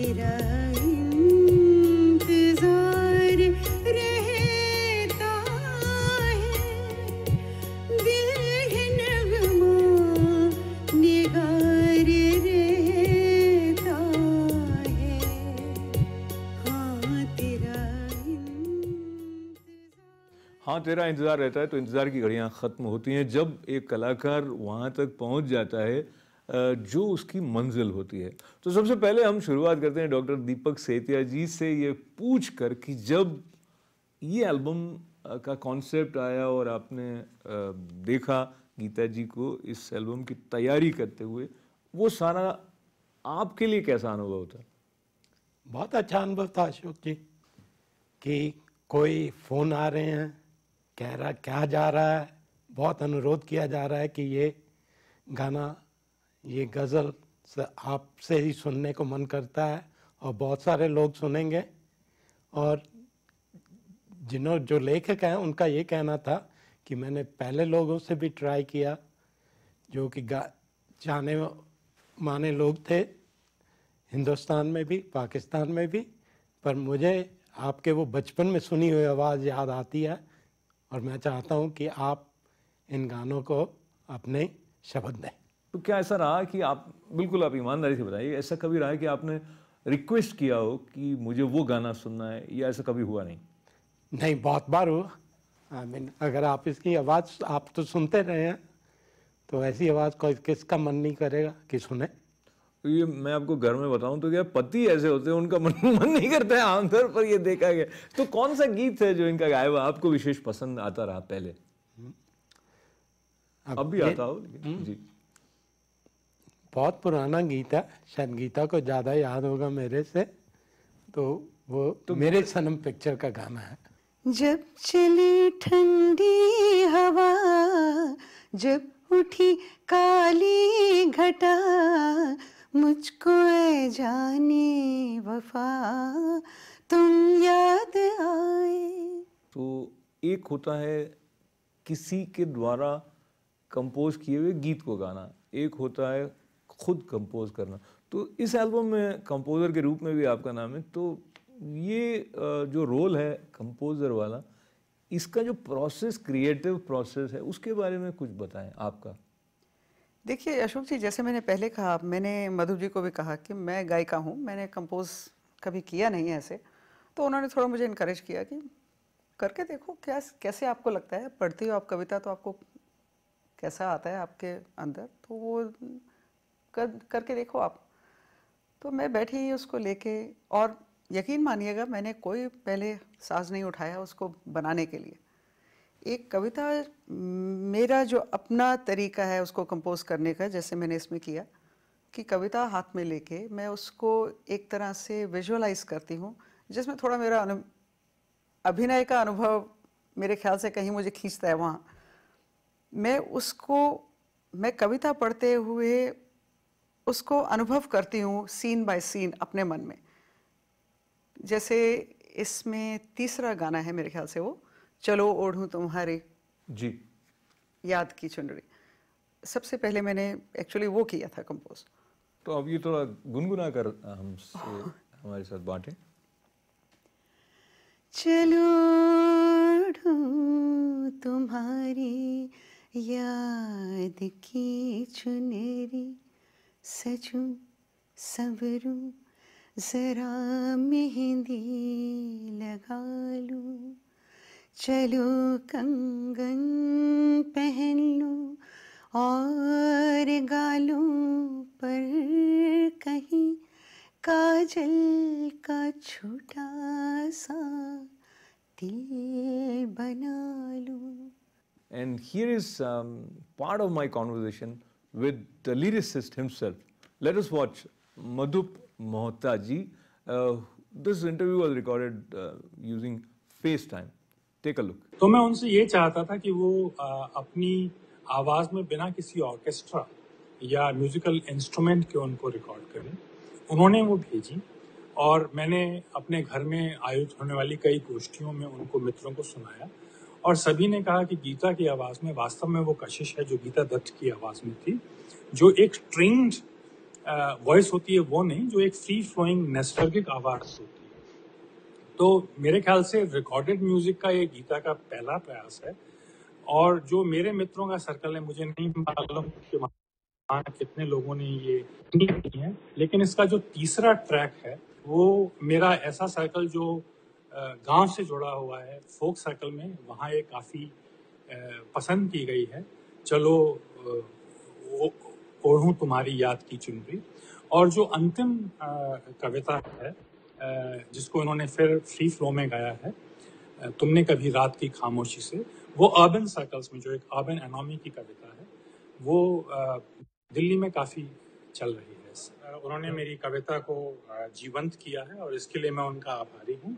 तेरा इंतजार रहता है हाँ तेरा हाँ तेरा इंतज़ार रहता है तो इंतज़ार की घड़ियाँ ख़त्म होती हैं जब एक कलाकार वहाँ तक पहुँच जाता है जो उसकी मंजिल होती है तो सबसे पहले हम शुरुआत करते हैं डॉक्टर दीपक सेतिया जी से ये पूछ कर कि जब ये एल्बम का कॉन्सेप्ट आया और आपने देखा गीता जी को इस एल्बम की तैयारी करते हुए वो सारा आपके लिए कैसा अनुभव था बहुत अच्छा अनुभव था अशोक जी कि कोई फ़ोन आ रहे हैं कह रहा क्या जा रहा है बहुत अनुरोध किया जा रहा है कि ये गाना ये गज़ल आपसे ही सुनने को मन करता है और बहुत सारे लोग सुनेंगे और जिन्हों जो लेखक हैं उनका ये कहना था कि मैंने पहले लोगों से भी ट्राई किया जो कि गा जाने माने लोग थे हिंदुस्तान में भी पाकिस्तान में भी पर मुझे आपके वो बचपन में सुनी हुई आवाज़ याद आती है और मैं चाहता हूँ कि आप इन गानों को अपने शब्द दें तो क्या ऐसा रहा कि आप बिल्कुल आप ईमानदारी से बताइए ऐसा कभी रहा कि आपने रिक्वेस्ट किया हो कि मुझे वो गाना सुनना है या ऐसा कभी हुआ नहीं नहीं बहुत बार हो आई I मीन mean, अगर आप इसकी आवाज़ आप तो सुनते रहे हैं तो ऐसी आवाज़ कोई किसका मन नहीं करेगा कि सुने ये मैं आपको घर में बताऊं तो क्या पति ऐसे होते हैं उनका मन मन नहीं करता है आमतौर पर ये देखा गया तो कौन सा गीत है जो इनका गाया हुआ आपको विशेष पसंद आता रहा पहले हम्म। अब, अब भी आता हो हम्म। जी बहुत पुराना गीत है शायद गीता को ज़्यादा याद होगा मेरे से तो वो तो मेरे सनम पिक्चर का गाना है जब चली ठंडी हवा जब उठी काली घटा मुझको है जाने वफा तुम याद आए तो एक होता है किसी के द्वारा कंपोज किए हुए गीत को गाना एक होता है खुद कंपोज करना तो इस एल्बम में कंपोज़र के रूप में भी आपका नाम है तो ये जो रोल है कंपोज़र वाला इसका जो प्रोसेस क्रिएटिव प्रोसेस है उसके बारे में कुछ बताएं आपका देखिए अशोक जी जैसे मैंने पहले कहा मैंने मधु जी को भी कहा कि मैं गायिका हूँ मैंने कंपोज कभी किया नहीं है ऐसे तो उन्होंने थोड़ा मुझे इनक्रेज किया कि करके देखो क्या कैसे आपको लगता है पढ़ती हो आप कविता तो आपको कैसा आता है आपके अंदर तो वो कर करके देखो आप तो मैं बैठी ही उसको लेके और यकीन मानिएगा मैंने कोई पहले साज नहीं उठाया उसको बनाने के लिए एक कविता मेरा जो अपना तरीका है उसको कंपोज करने का जैसे मैंने इसमें किया कि कविता हाथ में लेके मैं उसको एक तरह से विजुअलाइज करती हूँ जिसमें थोड़ा मेरा अनु अभिनय का अनुभव मेरे ख्याल से कहीं मुझे खींचता है वहाँ मैं उसको मैं कविता पढ़ते हुए उसको अनुभव करती हूँ सीन बाय सीन अपने मन में जैसे इसमें तीसरा गाना है मेरे ख्याल से वो चलो ओढ़ू तुम्हारी जी याद की चुनरी सबसे पहले मैंने एक्चुअली वो किया था कंपोज तो अब ये थोड़ा गुनगुना कर हम हमारे साथ बांटे चलो तुम्हारी याद की चुनेरी सजूं संवरूं ज़रा मेहंदी लगा लूं चलो कंगन पहन लूं और गालों पर कहीं काजल का छोटा सा तिल बना लूं And here is um, part of my conversation with the lyricist himself. Let us watch Madhup Mohtaji. Uh, this interview was recorded uh, using FaceTime. Take a look. तो मैं उनसे ये चाहता था कि वो आ, अपनी आवाज में बिना किसी ऑर्केस्ट्रा या म्यूजिकल इंस्ट्रूमेंट के उनको रिकॉर्ड करें उन्होंने वो भेजी और मैंने अपने घर में आयोजित होने वाली कई गोष्ठियों में उनको मित्रों को सुनाया और सभी ने कहा कि गीता की आवाज में वास्तव में वो कशिश है जो गीता दत्त की आवाज में थी जो एक ट्रेंड वॉइस होती है वो नहीं जो एक फ्री फ्लोइंग नैसर्गिक आवाज होती है तो मेरे ख्याल से रिकॉर्डेड म्यूजिक का ये गीता का पहला प्रयास है और जो मेरे मित्रों का सर्कल है मुझे नहीं मालूम कि कितने लोगों ने ये की है लेकिन इसका जो तीसरा ट्रैक है वो मेरा ऐसा सर्कल जो गांव से जुड़ा हुआ है फोक सर्कल में वहाँ ये काफ़ी पसंद की गई है चलो ओढ़ूँ तुम्हारी याद की चुनरी और जो अंतिम कविता है जिसको इन्होंने फिर फ्री फ्लो में गाया है तुमने कभी रात की खामोशी से वो अर्बन सर्कल्स में जो एक अर्बन एनॉमी की कविता है वो दिल्ली में काफ़ी चल रही है उन्होंने मेरी कविता को जीवंत किया है और इसके लिए मैं उनका आभारी हूँ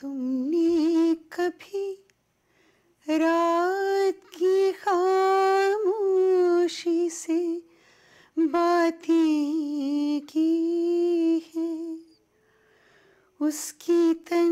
तुमने कभी रात की खामोशी से बातें की है उसकी तरह